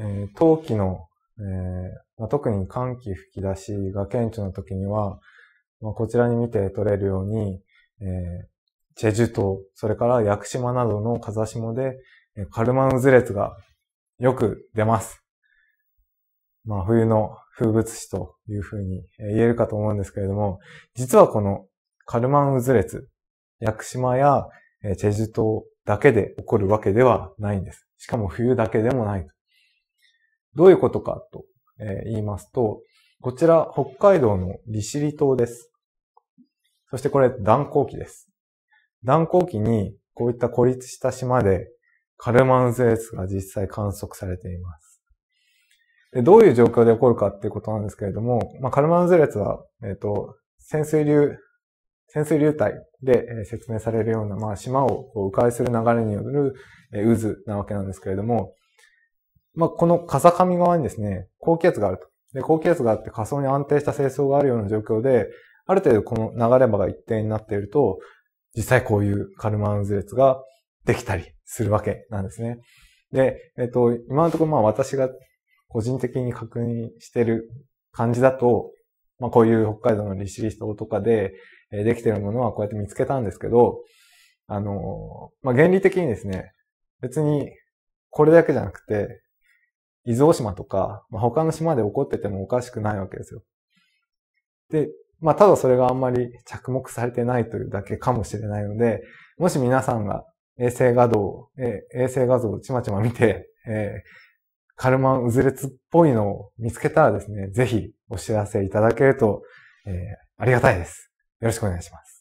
えー、冬季の、えーまあ、特に寒気吹き出しが顕著な時には、まあ、こちらに見て取れるように、えー、チェジュ島、それから屋久島などの風下で、えー、カルマン渦列がよく出ます。まあ、冬の風物詩というふうに言えるかと思うんですけれども、実はこのカルマン渦列、屋久島やチェジュ島だけで起こるわけではないんです。しかも冬だけでもないと。どういうことかと、え言いますと、こちら北海道の利尻島です。そしてこれ断交期です。断交期にこういった孤立した島でカルマンズ列が実際観測されています。でどういう状況で起こるかっていうことなんですけれども、まあ、カルマンズ列は、えっ、ー、と、潜水流、潜水流体で、え説明されるような、まあ、島を迂回する流れによる、え渦なわけなんですけれども、まあ、この風上側にですね、高気圧があると。で、高気圧があって仮想に安定した清掃があるような状況で、ある程度この流れ場が一定になっていると、実際こういうカルマンズ列ができたりするわけなんですね。で、えっと、今のところまあ私が個人的に確認してる感じだと、まあこういう北海道のリリス島とかでできてるものはこうやって見つけたんですけど、あの、まあ原理的にですね、別にこれだけじゃなくて、伊豆大島とか、まあ、他の島で起こっててもおかしくないわけですよ。で、まあ、ただそれがあんまり着目されてないというだけかもしれないので、もし皆さんが衛星画像、え衛星画像をちまちま見て、えカルマンウズレツっぽいのを見つけたらですね、ぜひお知らせいただけると、えー、ありがたいです。よろしくお願いします。